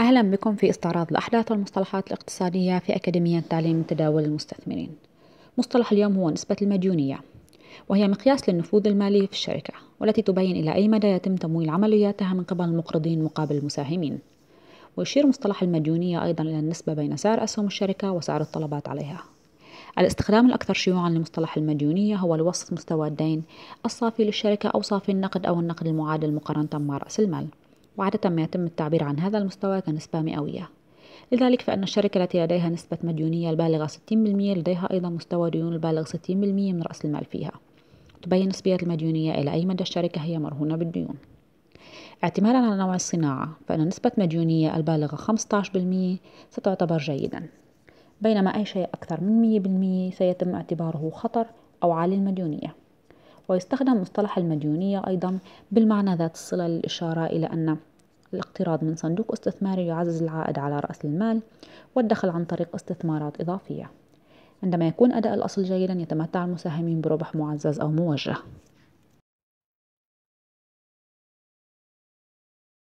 أهلا بكم في استعراض الأحداث والمصطلحات الاقتصادية في أكاديمية تعليم تداول المستثمرين مصطلح اليوم هو نسبة المديونية وهي مقياس للنفوذ المالي في الشركة والتي تبين إلى أي مدى يتم تمويل عملياتها من قبل المقرضين مقابل المساهمين ويشير مصطلح المديونية أيضا إلى النسبة بين سعر أسهم الشركة وسعر الطلبات عليها الاستخدام الأكثر شيوعا لمصطلح المديونية هو لوصف مستوى الدين الصافي للشركة أو صافي النقد أو النقد المعادل مقارنة مع رأس المال وعادة ما يتم التعبير عن هذا المستوى كنسبة مئوية لذلك فإن الشركة التي لديها نسبة مديونية البالغة 60% لديها أيضا مستوى ديون البالغ 60% من رأس المال فيها تبين نسبية المديونية إلى أي مدى الشركة هي مرهونة بالديون اعتمادا على نوع الصناعة فإن نسبة مديونية البالغة 15% ستعتبر جيدا بينما أي شيء أكثر من 100% سيتم اعتباره خطر أو عالي المديونية ويستخدم مصطلح المديونية أيضا بالمعنى ذات الصلة للإشارة إلى أن الاقتراض من صندوق استثماري يعزز العائد على رأس المال والدخل عن طريق استثمارات إضافية عندما يكون أداء الأصل جيدا يتمتع المساهمين بربح معزز أو موجه